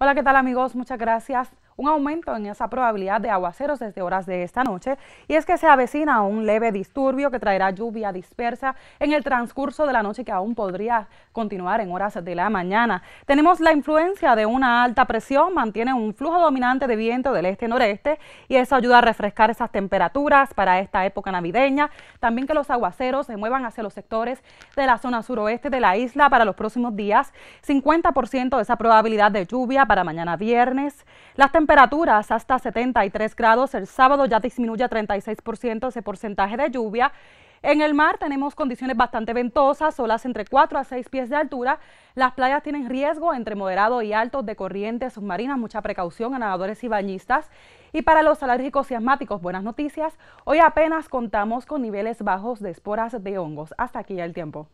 Hola, ¿qué tal amigos? Muchas gracias un aumento en esa probabilidad de aguaceros desde horas de esta noche y es que se avecina un leve disturbio que traerá lluvia dispersa en el transcurso de la noche que aún podría continuar en horas de la mañana. Tenemos la influencia de una alta presión, mantiene un flujo dominante de viento del este-noreste y eso ayuda a refrescar esas temperaturas para esta época navideña. También que los aguaceros se muevan hacia los sectores de la zona suroeste de la isla para los próximos días. 50% de esa probabilidad de lluvia para mañana viernes. Las temperaturas hasta 73 grados, el sábado ya disminuye a 36% ese porcentaje de lluvia. En el mar tenemos condiciones bastante ventosas, olas entre 4 a 6 pies de altura. Las playas tienen riesgo entre moderado y alto de corrientes submarinas, mucha precaución a nadadores y bañistas. Y para los alérgicos y asmáticos, buenas noticias. Hoy apenas contamos con niveles bajos de esporas de hongos. Hasta aquí ya el tiempo.